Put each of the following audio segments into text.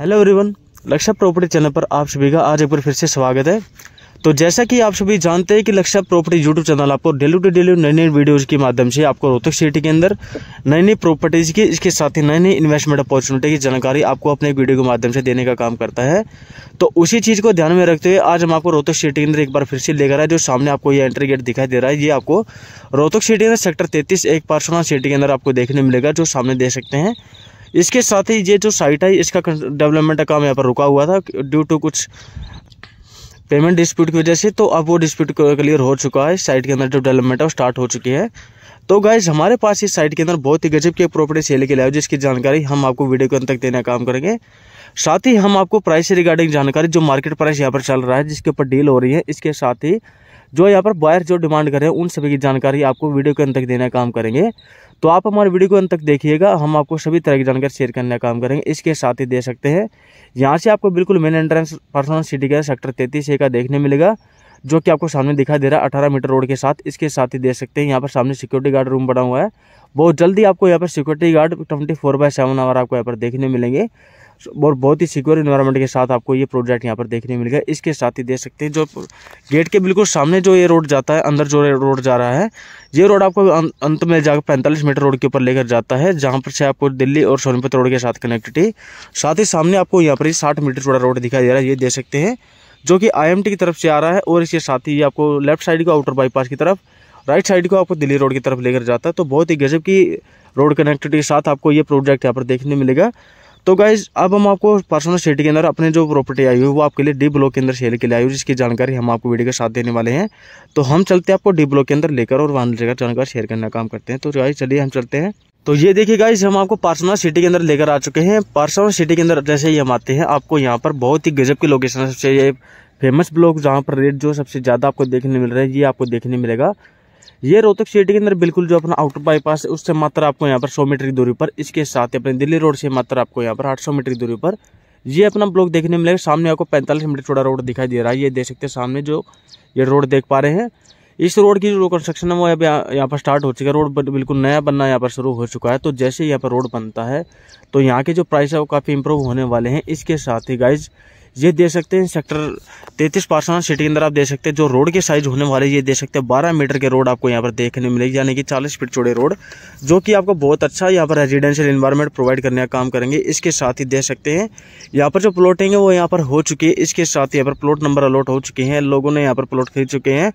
hello everyone Lakshya property channel पर आप सभी का आज एक बार फिर से स्वागत है तो जैसा कि आप सभी जानते हैं कि लक्ष्य प्रॉपर्टी यूट्यूब चैनल आपको डेली टू डेली नई नई वीडियोज़ के माध्यम से आपको रोहतक सिटी के अंदर नई नई प्रॉपर्टीज़ की इसके साथ ही नई नई इन्वेस्टमेंट अपॉर्चुनिटी की जानकारी आपको अपने वीडियो के माध्यम से देने का काम करता है तो उसी चीज़ को ध्यान में रखते हुए आज हम आपको रोहतक सिटी के अंदर एक बार फिर से लेकर आए जो सामने आपको ये एंट्री गेट दिखाई दे रहा है ये आपको रोहतक सिटी के अंदर सेक्टर तैतीस एक पार्सोना सिटी के अंदर आपको देखने मिलेगा जो सामने दे सकते हैं इसके साथ ही ये जो साइट है इसका डेवलपमेंट का काम यहाँ पर रुका हुआ था ड्यू टू कुछ पेमेंट डिस्प्यूट की वजह से तो अब वो डिस्प्यूट क्लियर हो चुका है साइट के अंदर जो डेवलपमेंट है वो स्टार्ट हो चुकी है तो गाइज हमारे पास इस साइट के अंदर बहुत ही गजब के प्रॉपर्टी सेल के लाए जिसकी जानकारी हम आपको वीडियो के अंत तक देने का काम करेंगे साथ ही हम आपको प्राइस रिगार्डिंग जानकारी जो मार्केट प्राइस यहाँ पर चल रहा है जिसके ऊपर डील हो रही है इसके साथ ही जो यहाँ पर बायर जो डिमांड कर रहे हैं उन सभी की जानकारी आपको वीडियो के अंत तक देने का काम करेंगे तो आप हमारे वीडियो को अंत तक देखिएगा हम आपको सभी तरह की जानकारी शेयर करने का काम करेंगे इसके साथ ही दे सकते हैं यहाँ से आपको बिल्कुल मेन एंट्रेंस पर्सनल सिटी का सेक्टर तैतीस ए का देखने मिलेगा जो कि आपको सामने दिखाई दे रहा है अठारह मीटर रोड के साथ इसके साथ ही देख सकते हैं यहाँ पर सामने सिक्योरिटी गार्ड रूम बना हुआ है बहुत जल्दी आपको यहाँ पर security guard twenty four by seven hour आपको यहाँ पर देखने मिलेंगे और बहुत ही सिक्योर इन्वायरमेंट के साथ आपको ये प्रोजेक्ट यहाँ पर देखने मिल गया इसके साथ ही देख सकते हैं जो गेट के बिल्कुल सामने जो ये रोड जाता है अंदर जो रोड जा रहा है ये रोड आपको अं, अंत में जाकर पैंतालीस मीटर रोड के ऊपर लेकर जाता है जहाँ पर से आपको दिल्ली और सोनीपत रोड के साथ कनेक्टिविटी साथ ही सामने आपको यहाँ पर ही साठ मीटर थोड़ा रोड दिखाई दे रहा है ये देख सकते हैं जो कि आईएमटी की तरफ से आ रहा है और इसके साथ ही आपको लेफ्ट साइड को आउटर बाईपास की तरफ राइट साइड को आपको दिल्ली रोड की तरफ लेकर जाता है तो बहुत ही गजब की रोड कनेक्टिविटी के साथ आपको ये प्रोजेक्ट यहाँ पर देखने मिलेगा तो गाइज अब हम आपको पर्सनल सिटी के अंदर अपने जो प्रॉपर्टी आई हुई वो आपके लिए डी ब्लॉक के अंदर सेल के लिए आई हुई जिसकी जानकारी हम आपको वीडियो के साथ देने वाले हैं तो हम चलते हैं आपको डी ब्लॉक के अंदर लेकर और वहाँ लेकर जानकारी शेयर करने का काम करते हैं तो गाइज चलिए हम चलते हैं तो ये देखिए गाइस हम आपको पार्सोना सिटी के अंदर लेकर आ चुके हैं पार्सोना सिटी के अंदर जैसे ही हम आते हैं आपको यहाँ पर बहुत ही गजब की लोकेशन है सबसे ये फेमस ब्लॉक जहाँ पर रेट जो सबसे ज़्यादा आपको देखने मिल रहा है ये आपको देखने मिलेगा ये रोहतक सिटी के अंदर बिल्कुल जो अपना आउटर बाईपास है उससे मात्र आपको यहाँ पर सौ मीटर की दूरी पर इसके साथ ही अपने दिल्ली रोड से मात्र आपको यहाँ पर आठ सौ मीटर की दूरी पर ये अपना ब्लॉक देखने मिलेगा सामने आपको पैंतालीस मीटर छोटा रोड दिखाई दे रहा है ये देख सकते हैं सामने जो ये रोड देख पा रहे हैं इस रोड की जो कंस्ट्रक्शन है वो अभी यहाँ पर स्टार्ट हो चुका है रोड बिल्कुल नया बनना यहाँ पर शुरू हो चुका है तो जैसे ही यहाँ पर रोड बनता है तो यहाँ के जो प्राइस है वो काफ़ी इंप्रूव होने वाले हैं इसके साथ ही गाइज़ ये देख सकते हैं सेक्टर तैतीस पार्सवान सिटी के अंदर आप देख सकते हैं जो रोड के साइज होने वाले ये देख सकते हैं बारह मीटर के रोड आपको यहाँ पर देखने मिलेगी यानी कि चालीस फीट चौड़े रोड जो कि आपको बहुत अच्छा यहाँ पर रेजिडेंशियल इन्वायरमेंट प्रोवाइड करने का काम करेंगे इसके साथ ही देख सकते हैं यहाँ पर जो प्लॉटिंग है वो यहाँ पर हो चुकी है इसके साथ यहाँ पर प्लॉट नंबर अलॉट हो चुके हैं लोगों ने यहाँ पर प्लॉट खरीद चुके हैं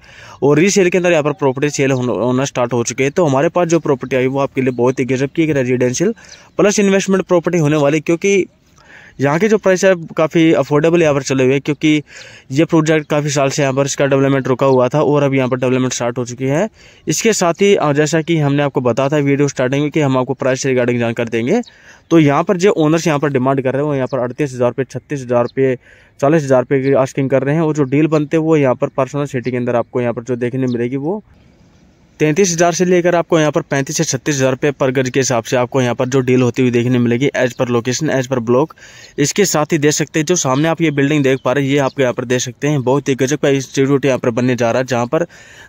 और रीसेल के अंदर यहाँ पर प्रॉपर्टी सेल होना स्टार्ट हो चुके हैं तो हमारे पास जो प्रॉपर्टी आई वो आपके लिए बहुत ही गजब की एक रेजिडेंशियल प्लस इन्वेस्टमेंट प्रॉपर्टी होने वाली क्योंकि यहाँ के जो प्राइस है काफ़ी अफोर्डेबल यहाँ पर चले हुए हैं क्योंकि ये प्रोजेक्ट काफ़ी साल से यहाँ पर इसका डेवलपमेंट रुका हुआ था और अब यहाँ पर डेवलपमेंट स्टार्ट हो चुकी है इसके साथ ही जैसा कि हमने आपको बताया था वीडियो स्टार्टिंग में कि हम आपको प्राइस रिगार्डिंग जानकारी देंगे तो यहाँ पर जो ओनर्स यहाँ पर डिमांड कर रहे हैं वो यहाँ पर अड़तीस हज़ार रुपये छत्तीस हज़ार रुपये चालीस हज़ार रुपये की आस्किंग कर रहे हैं और जो डील बनते हैं वो यहाँ पर पर्सनल सिटी के अंदर आपको यहाँ पर जो देखने मिलेगी वो तैंतीस हज़ार से लेकर आपको यहाँ पर पैंतीस से छत्तीस हज़ार रुपये पर गज के हिसाब से आपको यहाँ पर जो डील होती हुई देखने मिलेगी as per location as per block इसके साथ ही देख सकते हैं जो सामने आप ये बिल्डिंग देख पा रहे हैं ये आपको यहाँ पर देख सकते हैं बहुत ही गजब का इंस्टीट्यूट यहाँ पर बनने जा रहा है जहाँ पर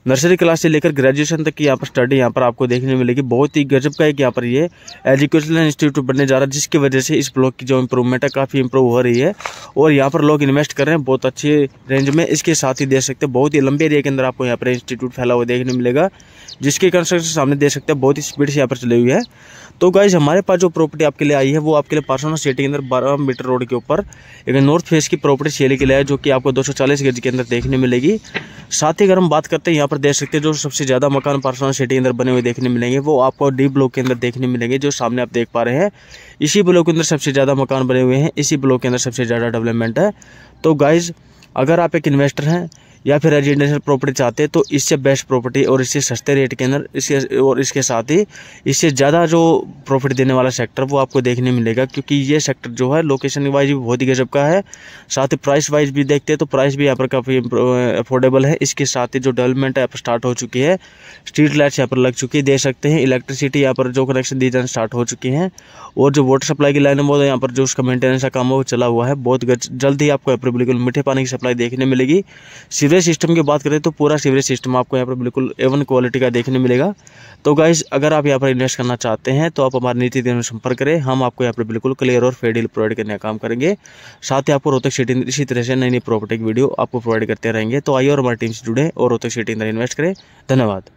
नर्सरी क्लास से लेकर ग्रेजुएशन तक की यहाँ पर स्टडी यहाँ पर आपको देखने मिलेगी बहुत ही गजब का एक यहाँ पर ये एजुकेशनल इंस्टीट्यूट बनने जा रहा है जिसकी वजह से इस ब्लॉक की जो इम्प्रूवमेंट है काफ़ी इम्प्रूव हो रही है और यहाँ पर लोग इन्वेस्ट कर रहे हैं बहुत अच्छे रेंज में इसके साथ ही देख सकते हैं बहुत ही लंबे एरिया के अंदर आपको यहाँ पर इंस्टीट्यूट फैला हुआ देखने मिलेगा जिसकी कंस्ट्रक्शन सामने देख सकते हैं बहुत ही स्पीड से यहाँ पर चली हुई है तो गाइज हमारे पास जो प्रॉपर्टी आपके लिए आई है वो आपके लिए पार्सोना सिटी के अंदर बारह मीटर रोड के ऊपर एक नॉर्थ फेस की प्रॉपर्टी सेल के लिए है जो कि आपको 240 गज के अंदर देखने मिलेगी साथ ही अगर हम बात करते हैं यहाँ पर देख सकते हैं जो सबसे ज़्यादा मकान पार्सोना सिटी के अंदर बने हुए देखने मिलेंगे वो आपको डी ब्लॉक के अंदर देखने मिलेंगे जो सामने आप देख पा रहे हैं इसी ब्लॉक के अंदर सबसे ज़्यादा मकान बने हुए हैं इसी ब्लॉक के अंदर सबसे ज़्यादा डेवलपमेंट है तो गाइज़ अगर आप एक इन्वेस्टर हैं या फिर रेजिडेंशियल प्रॉपर्टी चाहते हैं तो इससे बेस्ट प्रॉपर्टी और इससे सस्ते रेट के अंदर इसके और इसके साथ ही इससे ज़्यादा जो प्रॉफिट देने वाला सेक्टर वो आपको देखने मिलेगा क्योंकि ये सेक्टर जो है लोकेशन वाइज भी बहुत ही गजब का है साथ ही प्राइस वाइज भी देखते हैं तो प्राइस भी यहाँ पर काफ़ी अफोर्डेबल है इसके साथ ही जो डेवलपमेंट यहाँ पर स्टार्ट हो चुकी है स्ट्रीट लाइट्स यहाँ पर लग चुकी है दे सकते हैं इलेक्ट्रिसिटी यहाँ पर जो कनेक्शन दी जाने स्टार्ट हो चुकी हैं और जो वाटर सप्लाई की लाइन है वो तो यहाँ पर जो उसका मेंटेनेंस का काम है वो चला हुआ है बहुत जल्द ही आपको यहाँ मीठे पानी की सप्लाई देखने मिलेगी सीवरेज सिस्टम की बात करें तो पूरा सीवरेज सिस्टम आपको यहाँ पर बिल्कुल एवन क्वालिटी का देखने मिलेगा तो गाइज अगर आप यहाँ पर इन्वेस्ट करना चाहते हैं तो आप हमारे नीति दिन में संपर्क करें हम आपको यहाँ पर बिल्कुल क्लियर और फेयर प्रोवाइड करने का काम करेंगे साथ ही आपको रोहतक सिटी इसी तरह से नई नई प्रॉपर्टी की वीडियो आपको प्रोवाइड करते रहेंगे तो आइए और हमारी टीम से जुड़े और रोहतक सिटी अंदर इन्वेस्ट करें धन्यवाद